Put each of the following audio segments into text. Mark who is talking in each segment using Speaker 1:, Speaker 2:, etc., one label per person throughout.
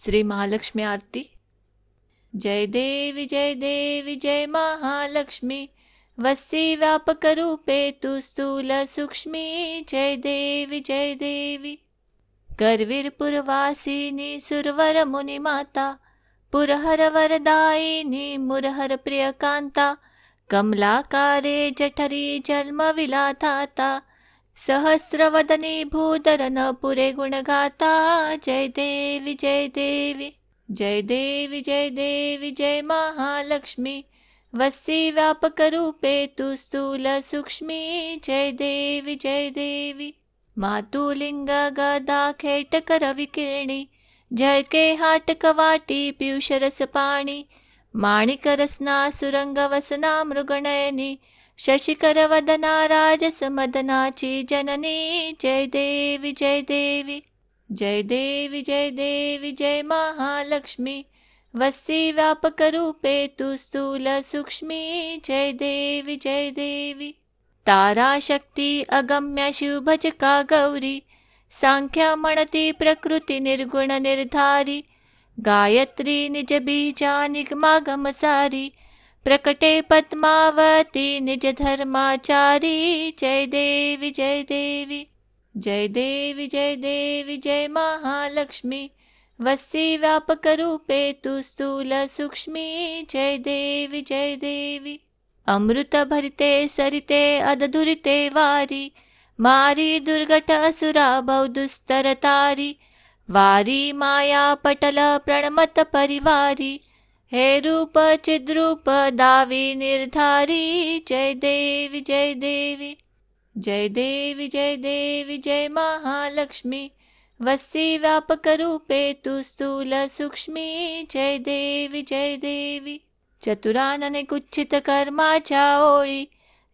Speaker 1: श्रीमहालक्ष्मी महालक्ष्मी आरती जय देवी जय महालक्ष्मी वस्सि व्यापकरूपे तु स्थूलसूक्ष्मी जय जयदेवी करविरपुरवासिनी सुरवरमुनिमाता पुरहरवरदायिनी मुरहरप्रियकान्ता कमलाकारे जठरी जन्म सहस्रवदनी भूदरनपुरे गुणगाता जय देवि जय देवि जय देवि जय देवि जय महालक्ष्मि वस्सी व्यापकरूपे तु स्थूलसूक्ष्मि जय देवि जय देवि मातुलिङ्ग गदा खेटक रविकिरणि जळ्के हाटकवाटी पीयूषरसपाणि माणिकरसना सुरङ्गवसना मृगणयनी शशिखरवदनाराजसमदनाची जननी जय देवी जय देवी जय देवी जय देवी जय महालक्ष्मी वस्सि व्यापकरूपे तु स्थूलसूक्ष्मि जय देवी जय देवि ताराशक्ति अगम्या शिवभज का गौरी निर्गुण निर्धारी गायत्री निजबीजा निगमागमसारी प्रकटे पद्मावती निज धर्माचारी जय देवी जय देवी जय देवी जय देवी जय महालक्ष्मी व्यापक व्यापकरूपे तु स्थूल सूक्ष्मी जय देवी जय देवी अमृत भरिते सरिते अदधुरिते वारी वारी दुर्घट असुरा बहु माया पटल प्रणमत परिवारी हे रूप चिद्रूपदावि निर्धारी जय देवी जय देवि जय देवी जय देवी जय महालक्ष्मी वसि व्यापकरूपे तु स्थूलसूक्ष्मि जय देवी जय देवी चतुरानने कुच्छितकर्मा च ओली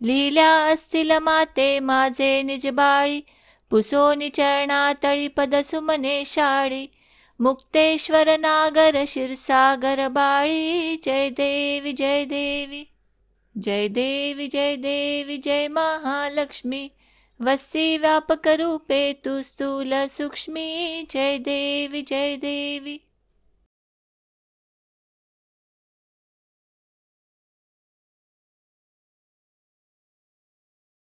Speaker 1: लीला अस्ति माझे मासे निजबाळी पुसोनिचरणातिपद सुमने शाळी मुक्तेश्वरनागर बाळी जय देवी जय देवी जय देवी जय देवी जय महालक्ष्मी वस्सि व्यापकरूपे तु स्थूलसूक्ष्मी जय देवी जय देवि